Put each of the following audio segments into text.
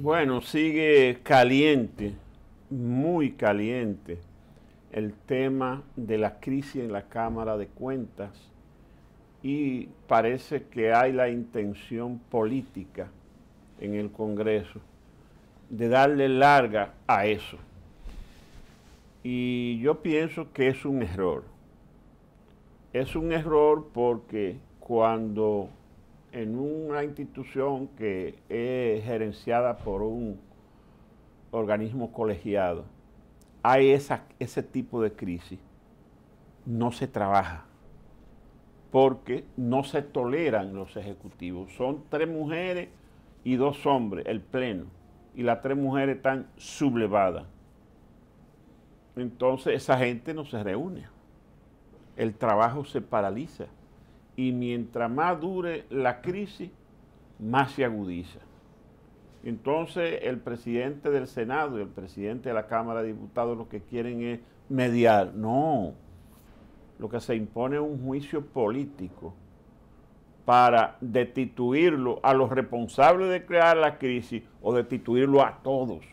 Bueno, sigue caliente, muy caliente, el tema de la crisis en la Cámara de Cuentas y parece que hay la intención política en el Congreso de darle larga a eso. Y yo pienso que es un error. Es un error porque cuando en una institución que es gerenciada por un organismo colegiado, hay esa, ese tipo de crisis, no se trabaja porque no se toleran los ejecutivos. Son tres mujeres y dos hombres, el pleno, y las tres mujeres están sublevadas. Entonces esa gente no se reúne, el trabajo se paraliza y mientras más dure la crisis, más se agudiza. Entonces el presidente del Senado y el presidente de la Cámara de Diputados lo que quieren es mediar. No, lo que se impone es un juicio político para destituirlo a los responsables de crear la crisis o destituirlo a todos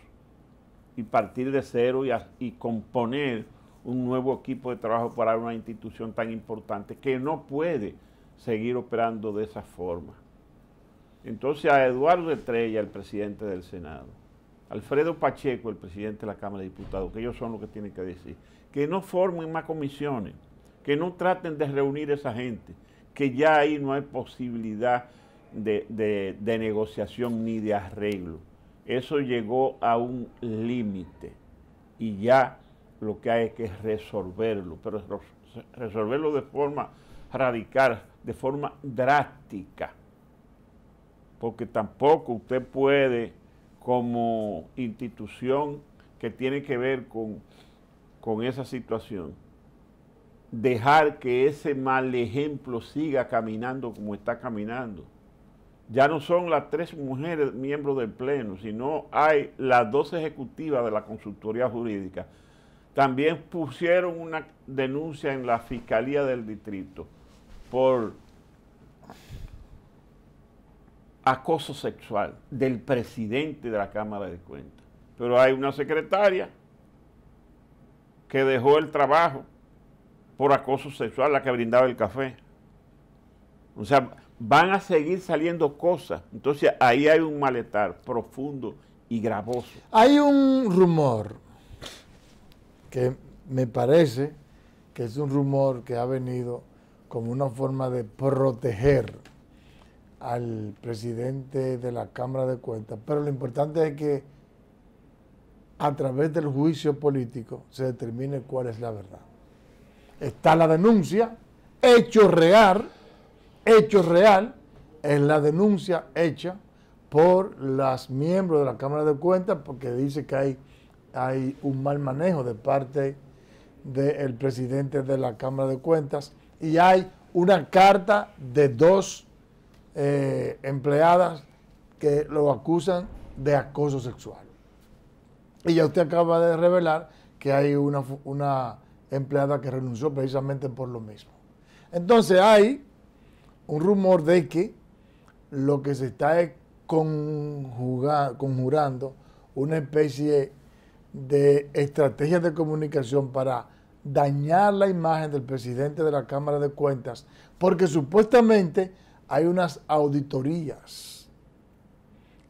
y partir de cero y, y componer un nuevo equipo de trabajo para una institución tan importante que no puede seguir operando de esa forma. Entonces a Eduardo Estrella, el presidente del Senado, Alfredo Pacheco, el presidente de la Cámara de Diputados, que ellos son los que tienen que decir, que no formen más comisiones, que no traten de reunir esa gente, que ya ahí no hay posibilidad de, negociación ni de arreglo. Eso llegó a un límite y ya lo que hay es que resolverlo, pero resolverlo de forma radicar de forma drástica, porque tampoco usted puede como institución que tiene que ver con, con esa situación, dejar que ese mal ejemplo siga caminando como está caminando. Ya no son las tres mujeres miembros del Pleno, sino hay las dos ejecutivas de la consultoría jurídica. También pusieron una denuncia en la Fiscalía del Distrito por acoso sexual del presidente de la Cámara de Cuentas. Pero hay una secretaria que dejó el trabajo por acoso sexual, la que brindaba el café. O sea, van a seguir saliendo cosas. Entonces ahí hay un maletar profundo y gravoso. Hay un rumor que me parece que es un rumor que ha venido como una forma de proteger al presidente de la Cámara de Cuentas. Pero lo importante es que a través del juicio político se determine cuál es la verdad. Está la denuncia, hecho real, hecho real, es la denuncia hecha por los miembros de la Cámara de Cuentas porque dice que hay, hay un mal manejo de parte del presidente de la Cámara de Cuentas y hay una carta de dos eh, empleadas que lo acusan de acoso sexual. Y ya usted acaba de revelar que hay una, una empleada que renunció precisamente por lo mismo. Entonces hay un rumor de que lo que se está es conjurando una especie de estrategia de comunicación para dañar la imagen del presidente de la Cámara de Cuentas, porque supuestamente hay unas auditorías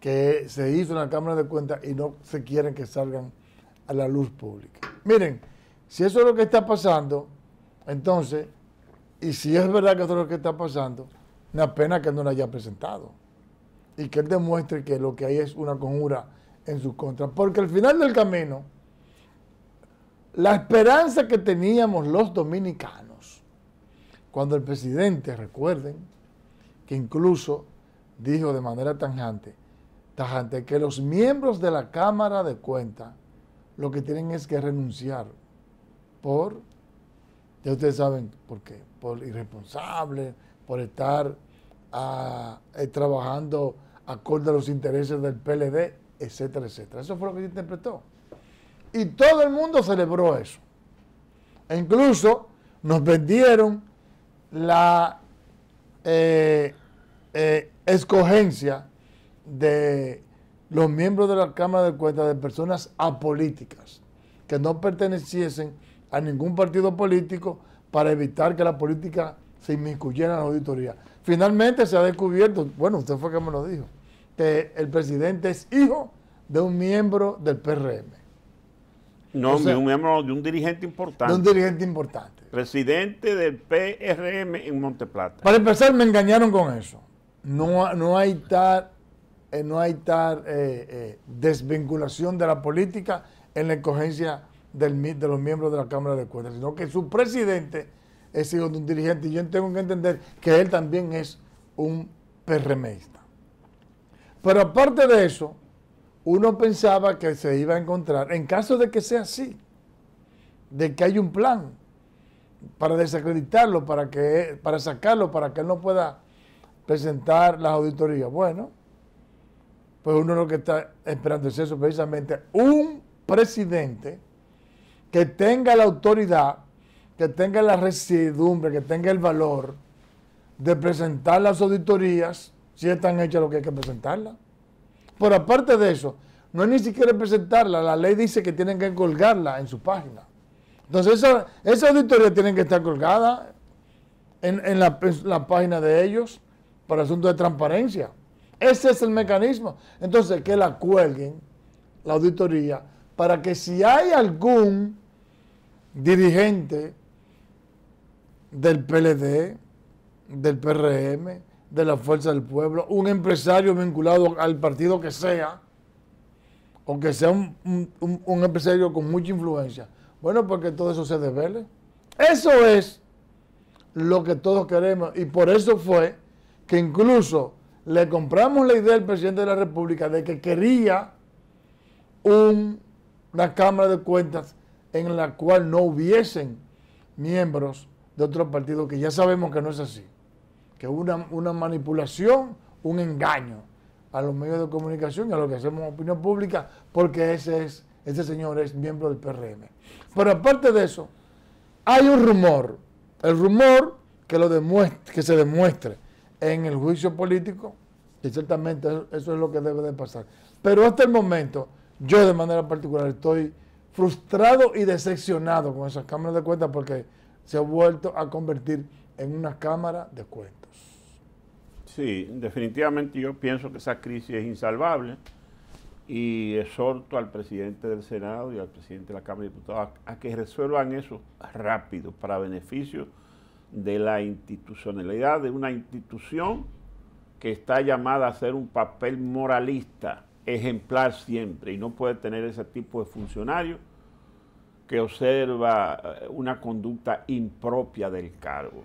que se hizo en la Cámara de Cuentas y no se quieren que salgan a la luz pública. Miren, si eso es lo que está pasando, entonces, y si es verdad que eso es lo que está pasando, una pena que no lo haya presentado y que él demuestre que lo que hay es una conjura en su contra, porque al final del camino, la esperanza que teníamos los dominicanos, cuando el presidente, recuerden, que incluso dijo de manera tajante, tajante que los miembros de la Cámara de Cuentas lo que tienen es que renunciar por, ya ustedes saben por qué, por irresponsable, por estar ah, eh, trabajando acorde a los intereses del PLD, etcétera, etcétera. Eso fue lo que él interpretó. Y todo el mundo celebró eso. E incluso nos vendieron la eh, eh, escogencia de los miembros de la Cámara de Cuentas de personas apolíticas, que no perteneciesen a ningún partido político para evitar que la política se inmiscuyera en la auditoría. Finalmente se ha descubierto, bueno, usted fue quien me lo dijo, que el presidente es hijo de un miembro del PRM. No, un miembro de un dirigente importante. De un dirigente importante. Presidente del PRM en Monteplata. Para empezar, me engañaron con eso. No, no hay tal, eh, no hay tal eh, eh, desvinculación de la política en la escogencia de los miembros de la Cámara de Cuentas, sino que su presidente es hijo de un dirigente. Y yo tengo que entender que él también es un PRMista. Pero aparte de eso, uno pensaba que se iba a encontrar, en caso de que sea así, de que hay un plan para desacreditarlo, para, que, para sacarlo, para que él no pueda presentar las auditorías. Bueno, pues uno lo que está esperando es eso, precisamente un presidente que tenga la autoridad, que tenga la residumbre, que tenga el valor de presentar las auditorías si están hechas lo que hay que presentarlas. Pero aparte de eso, no es ni siquiera presentarla, la ley dice que tienen que colgarla en su página. Entonces esa, auditoría tiene que estar colgada en, la, en la página de ellos para asuntos de transparencia. Ese es el mecanismo. Entonces, que la cuelguen, la auditoría, para que si hay algún dirigente del PLD, del PRM, de la fuerza del pueblo, un empresario vinculado al partido que sea, o que sea un, empresario con mucha influencia. Bueno, porque todo eso se desvele. Eso es lo que todos queremos y por eso fue que incluso le compramos la idea al presidente de la República de que quería una Cámara de Cuentas en la cual no hubiesen miembros de otro partido que ya sabemos que no es así que hubo una, una manipulación, un engaño a los medios de comunicación y a lo que hacemos opinión pública, porque ese, es, ese señor es miembro del PRM. Pero aparte de eso, hay un rumor, el rumor que, lo que se demuestre en el juicio político, y ciertamente eso es lo que debe de pasar. Pero hasta el momento, yo de manera particular estoy frustrado y decepcionado con esas cámaras de cuentas porque se ha vuelto a convertir en una cámara de cuentas. Sí, definitivamente yo pienso que esa crisis es insalvable y exhorto al presidente del Senado y al presidente de la Cámara de Diputados a, que resuelvan eso rápido para beneficio de la institucionalidad de una institución que está llamada a hacer un papel moralista, ejemplar siempre, y no puede tener ese tipo de funcionario que observa eh, una conducta impropia del cargo.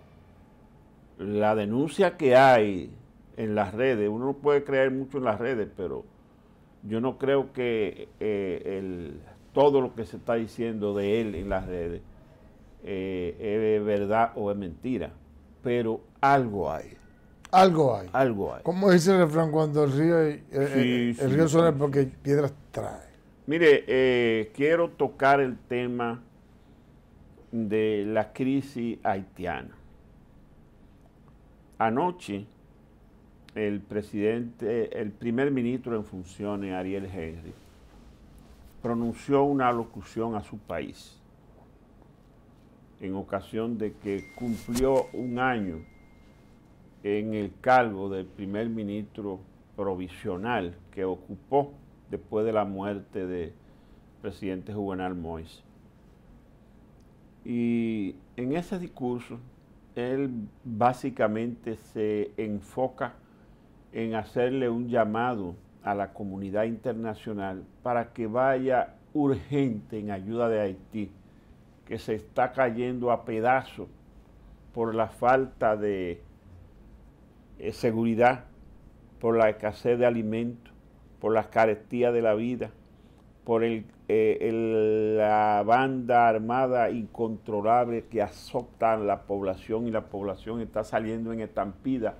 La denuncia que hay en las redes. Uno puede creer mucho en las redes, pero yo no creo que eh, el, todo lo que se está diciendo de él en las redes eh, es verdad o es mentira. Pero algo hay. Algo hay. Algo hay. Como dice el refrán, cuando el río, eh, el, río suena porque piedras trae. Mire, quiero tocar el tema de la crisis haitiana. Anoche, el presidente, el primer ministro en funciones, Ariel Henry, pronunció una locución a su país en ocasión de que cumplió un año en el cargo del primer ministro provisional que ocupó después de la muerte del presidente Juvenal Mois. Y en ese discurso, él básicamente se enfoca en hacerle un llamado a la comunidad internacional para que vaya urgente en ayuda de Haití, que se está cayendo a pedazos por la falta de eh, seguridad, por la escasez de alimentos, por la carestía de la vida, por eh, la banda armada incontrolable que azota a la población y la población está saliendo en estampida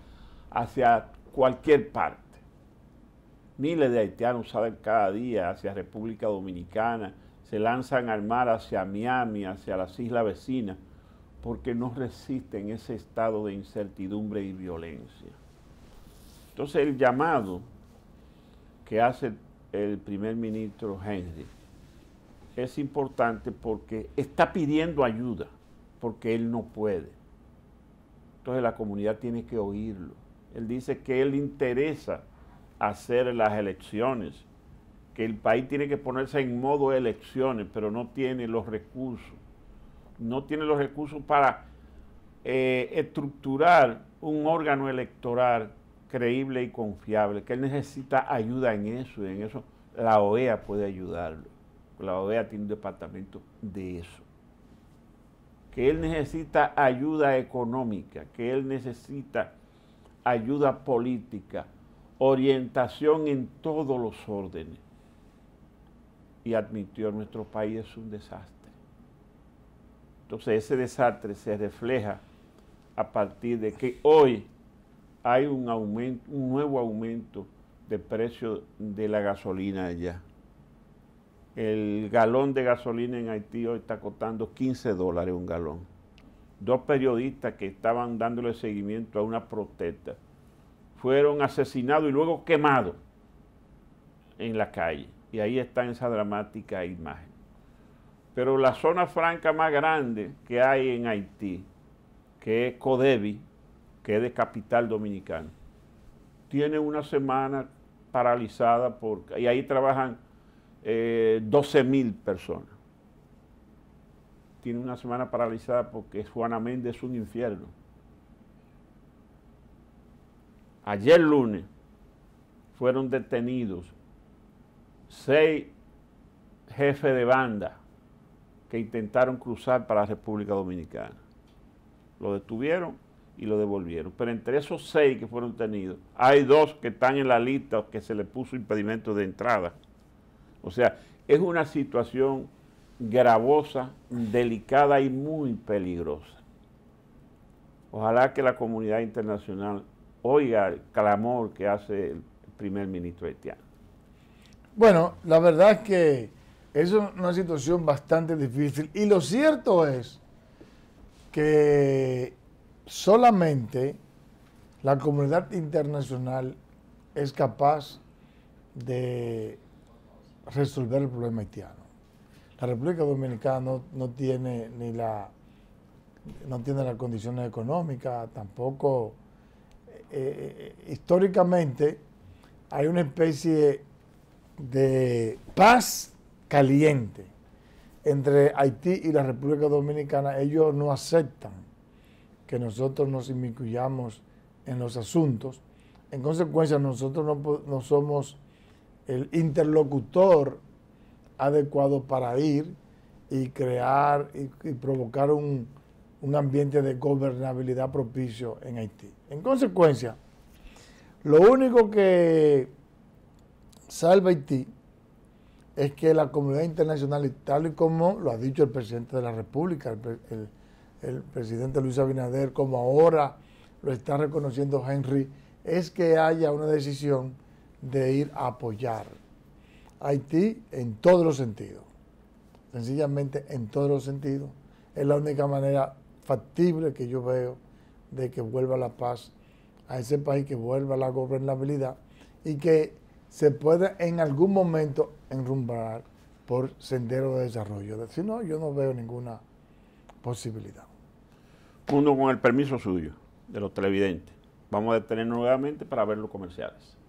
hacia cualquier parte. Miles de haitianos salen cada día hacia República Dominicana, se lanzan al mar hacia Miami, hacia las islas vecinas, porque no resisten ese estado de incertidumbre y violencia. Entonces el llamado que hace el primer ministro Henry es importante porque está pidiendo ayuda, porque él no puede. Entonces la comunidad tiene que oírlo. Él dice que él interesa hacer las elecciones, que el país tiene que ponerse en modo elecciones, pero no tiene los recursos. No tiene los recursos para eh, estructurar un órgano electoral creíble y confiable, que él necesita ayuda en eso, y en eso la OEA puede ayudarlo. La OEA tiene un departamento de eso. Que él necesita ayuda económica, que él necesita ayuda política, orientación en todos los órdenes. Y admitió nuestro país es un desastre. Entonces ese desastre se refleja a partir de que hoy hay un, aumento, un nuevo aumento de precio de la gasolina allá. El galón de gasolina en Haití hoy está costando 15 dólares un galón dos periodistas que estaban dándole seguimiento a una protesta fueron asesinados y luego quemados en la calle. Y ahí está esa dramática imagen. Pero la zona franca más grande que hay en Haití, que es Codevi, que es de capital dominicana, tiene una semana paralizada por, y ahí trabajan eh, mil personas tiene una semana paralizada porque Juana Méndez es un infierno. Ayer lunes fueron detenidos seis jefes de banda que intentaron cruzar para la República Dominicana. Lo detuvieron y lo devolvieron. Pero entre esos seis que fueron detenidos, hay dos que están en la lista que se les puso impedimento de entrada. O sea, es una situación gravosa, delicada y muy peligrosa. Ojalá que la comunidad internacional oiga el clamor que hace el primer ministro haitiano. Bueno, la verdad es que es una situación bastante difícil y lo cierto es que solamente la comunidad internacional es capaz de resolver el problema haitiano. La República Dominicana no, tiene ni la no tiene las condiciones económicas, tampoco eh, eh, históricamente hay una especie de paz caliente entre Haití y la República Dominicana. Ellos no aceptan que nosotros nos inmiscuyamos en los asuntos. En consecuencia, nosotros no, no somos el interlocutor adecuado para ir y crear y, provocar un, ambiente de gobernabilidad propicio en Haití. En consecuencia, lo único que salva Haití es que la comunidad internacional, tal y como lo ha dicho el presidente de la República, el, el presidente Luis Abinader, como ahora lo está reconociendo Henry, es que haya una decisión de ir a apoyar Haití en todos los sentidos. Sencillamente en todos los sentidos. Es la única manera factible que yo veo de que vuelva la paz a ese país, que vuelva la gobernabilidad y que se pueda en algún momento enrumbar por sendero de desarrollo. Si no, yo no veo ninguna posibilidad. Uno con el permiso suyo, de los televidentes. Vamos a detener nuevamente para ver los comerciales.